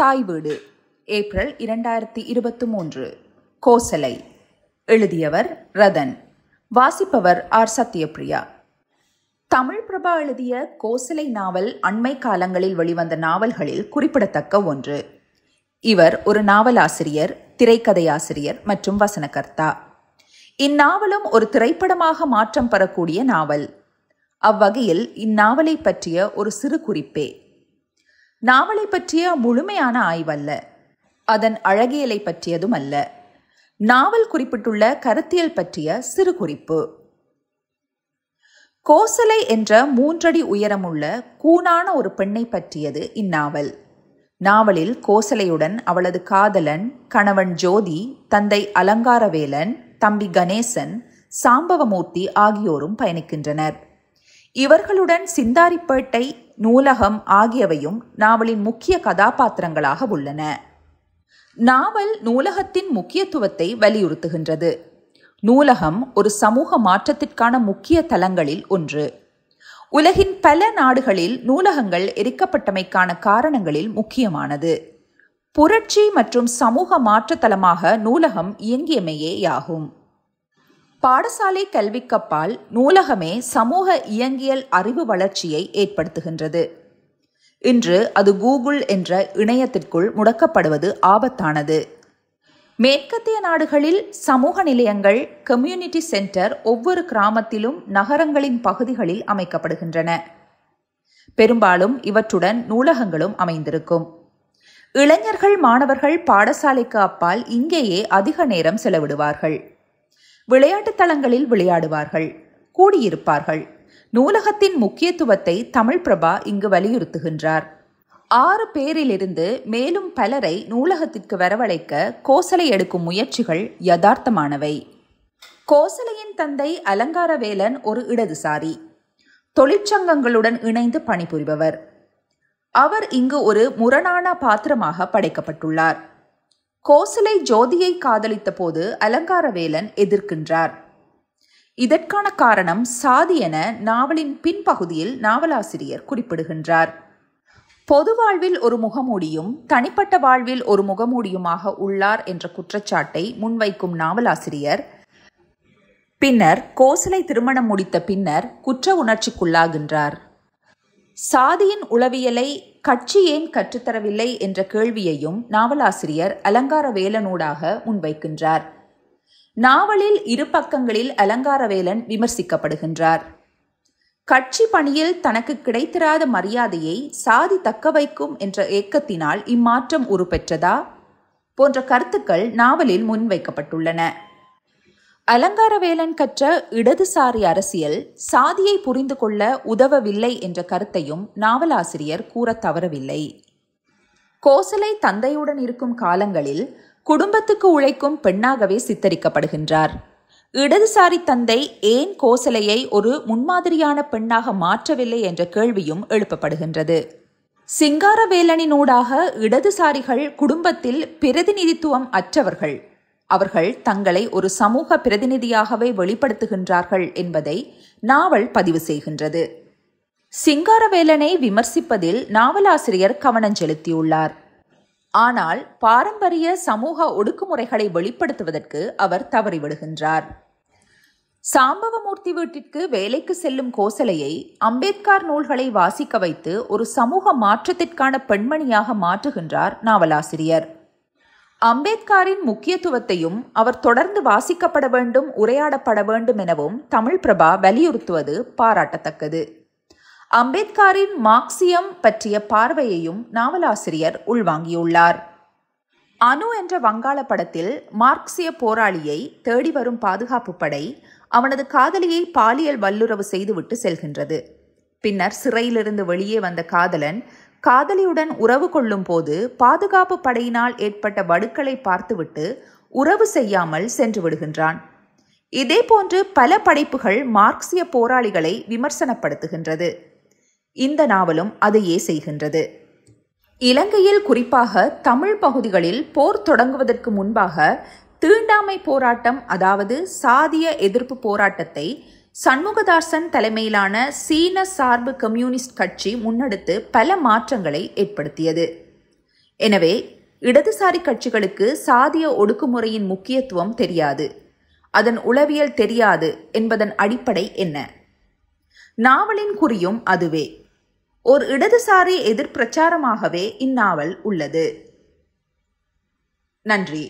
தாய் வீடு ஏப்ரல் இரண்டாயிரத்தி இருபத்தி மூன்று கோசலை எழுதியவர் ரதன் வாசிப்பவர் ஆர் சத்யபிரியா தமிழ் பிரபா எழுதிய கோசலை நாவல் அண்மை காலங்களில் வெளிவந்த நாவல்களில் குறிப்பிடத்தக்க ஒன்று இவர் ஒரு நாவலாசிரியர் திரைக்கதையாசிரியர் மற்றும் வசனகர்த்தா இந்நாவலும் ஒரு திரைப்படமாக மாற்றம் பெறக்கூடிய நாவல் அவ்வகையில் இந்நாவலை பற்றிய ஒரு சிறு குறிப்பே நாவலை பற்றிய முழுமையான ஆய்வல்ல அதன் அழகியலை பற்றியதும் அல்ல நாவல் குறிப்பிட்டுள்ள கருத்தியல் பற்றிய சிறு குறிப்பு கோசலை என்ற மூன்றடி உயரமுள்ள கூனான ஒரு பெண்ணை பற்றியது இந்நாவல் நாவலில் கோசலையுடன் அவளது காதலன் கணவன் ஜோதி தந்தை அலங்காரவேலன் தம்பி கணேசன் சாம்பவமூர்த்தி ஆகியோரும் பயணிக்கின்றனர் இவர்களுடன் சிந்தாரிப்பேட்டை நூலகம் ஆகியவையும் நாவலின் முக்கிய கதாபாத்திரங்களாக உள்ளன நாவல் நூலகத்தின் முக்கியத்துவத்தை வலியுறுத்துகின்றது நூலகம் ஒரு சமூக மாற்றத்திற்கான முக்கிய தலங்களில் ஒன்று உலகின் பல நாடுகளில் நூலகங்கள் எரிக்கப்பட்டமைக்கான காரணங்களில் முக்கியமானது புரட்சி மற்றும் சமூக மாற்றத்தலமாக நூலகம் இயங்கியமையேயாகும் பாடசாலை கல்விக்கப்பால் நூலகமே சமூக இயங்கியல் அறிவு வளர்ச்சியை ஏற்படுத்துகின்றது இன்று அது கூகுள் என்ற இணையத்திற்குள் முடக்கப்படுவது ஆபத்தானது மேற்கத்திய நாடுகளில் சமூக நிலையங்கள் கம்யூனிட்டி சென்டர் ஒவ்வொரு கிராமத்திலும் நகரங்களின் பகுதிகளில் அமைக்கப்படுகின்றன பெரும்பாலும் இவற்றுடன் நூலகங்களும் அமைந்திருக்கும் இளைஞர்கள் மாணவர்கள் பாடசாலைக்கு அப்பால் இங்கேயே அதிக நேரம் செலவிடுவார்கள் விளையாட்டு தளங்களில் விளையாடுவார்கள் கூடியிருப்பார்கள் நூலகத்தின் முக்கியத்துவத்தை தமிழ் பிரபா இங்கு வலியுறுத்துகின்றார் ஆறு பேரிலிருந்து மேலும் பலரை நூலகத்திற்கு வரவழைக்க கோசலை எடுக்கும் முயற்சிகள் யதார்த்தமானவை கோசலையின் தந்தை அலங்காரவேலன் ஒரு இடதுசாரி தொழிற்சங்கங்களுடன் இணைந்து பணிபுரிபவர் அவர் இங்கு ஒரு முரணான பாத்திரமாக படைக்கப்பட்டுள்ளார் கோசலை ஜோதியை காதலித்த போது அலங்காரவேலன் எதிர்க்கின்றார் இதற்கான காரணம் சாதி என நாவலின் பின்பகுதியில் நாவலாசிரியர் குறிப்பிடுகின்றார் பொது வாழ்வில் ஒரு முகமூடியும் தனிப்பட்ட வாழ்வில் ஒரு முகமூடியுமாக உள்ளார் என்ற குற்றச்சாட்டை முன்வைக்கும் நாவலாசிரியர் பின்னர் கோசலை திருமணம் முடித்த பின்னர் குற்ற உணர்ச்சிக்குள்ளாகின்றார் சாதியின் உளவியலை கட்சி ஏன் கற்றுத்தரவில்லை என்ற கேள்வியையும் நாவலாசிரியர் அலங்காரவேலனூடாக முன்வைக்கின்றார் நாவலில் இரு பக்கங்களில் அலங்காரவேலன் விமர்சிக்கப்படுகின்றார் கட்சி பணியில் தனக்கு கிடைத்திராத மரியாதையை சாதி தக்க வைக்கும் என்ற ஏக்கத்தினால் இம்மாற்றம் உருப்பெற்றதா போன்ற கருத்துக்கள் நாவலில் முன்வைக்கப்பட்டுள்ளன அலங்காரவேலன் கற்ற இடதுசாரி அரசியல் சாதியை புரிந்து கொள்ள உதவவில்லை என்ற கருத்தையும் நாவலாசிரியர் கூற தவறவில்லை கோசலை தந்தையுடன் இருக்கும் காலங்களில் குடும்பத்துக்கு உழைக்கும் பெண்ணாகவே சித்தரிக்கப்படுகின்றார் இடதுசாரி தந்தை ஏன் கோசலையை ஒரு முன்மாதிரியான பெண்ணாக மாற்றவில்லை என்ற கேள்வியும் எழுப்பப்படுகின்றது சிங்காரவேலனினூடாக இடதுசாரிகள் குடும்பத்தில் பிரதிநிதித்துவம் அற்றவர்கள் அவர்கள் தங்களை ஒரு சமூக பிரதிநிதியாகவே வெளிப்படுத்துகின்றார்கள் என்பதை நாவல் பதிவு செய்கின்றது சிங்காரவேலனை விமர்சிப்பதில் நாவலாசிரியர் கவனம் செலுத்தியுள்ளார் ஆனால் பாரம்பரிய சமூக ஒடுக்குமுறைகளை வெளிப்படுத்துவதற்கு அவர் தவறிவிடுகின்றார் சாம்பவமூர்த்தி வீட்டிற்கு வேலைக்கு செல்லும் கோசலையை அம்பேத்கர் நூல்களை வாசிக்க வைத்து ஒரு சமூக மாற்றத்திற்கான பெண்மணியாக மாற்றுகின்றார் நாவலாசிரியர் அம்பேத்கரின் முக்கியத்துவத்தையும் அவர் தொடர்ந்து வாசிக்கப்பட வேண்டும் உரையாடப்பட வேண்டும் எனவும் தமிழ் பிரபா வலியுறுத்துவது பாராட்டத்தக்கது அம்பேத்காரின் மார்க்சியம் பற்றிய பார்வையையும் நாவலாசிரியர் உள்வாங்கியுள்ளார் அணு என்ற வங்காள படத்தில் மார்க்சிய போராளியை தேடி வரும் பாதுகாப்பு படை அவனது காதலியை பாலியல் வல்லுறவு செய்துவிட்டு செல்கின்றது பின்னர் சிறையிலிருந்து வெளியே வந்த காதலன் காதலியுடன் உறவு கொள்ளும் போது பாதுகாப்பு படையினால் ஏற்பட்ட வடுக்களை பார்த்துவிட்டு உறவு செய்யாமல் சென்று விடுகின்றான் இதே போன்று பல படைப்புகள் மார்க்சிய போராளிகளை விமர்சனப்படுத்துகின்றது இந்த நாவலும் அதையே செய்கின்றது இலங்கையில் குறிப்பாக தமிழ் பகுதிகளில் போர் தொடங்குவதற்கு முன்பாக தீண்டாமை போராட்டம் அதாவது சாதிய எதிர்ப்பு போராட்டத்தை சண்முகதாசன் தலைமையிலான சீன சார்பு கம்யூனிஸ்ட் கட்சி முன்னெடுத்து பல மாற்றங்களை ஏற்படுத்தியது எனவே இடதுசாரி கட்சிகளுக்கு சாதிய ஒடுக்குமுறையின் முக்கியத்துவம் தெரியாது அதன் உளவியல் தெரியாது என்பதன் அடிப்படை என்ன நாவலின் குறியும் அதுவே ஓர் இடதுசாரி எதிர்பிரச்சாரமாகவே இந்நாவல் உள்ளது நன்றி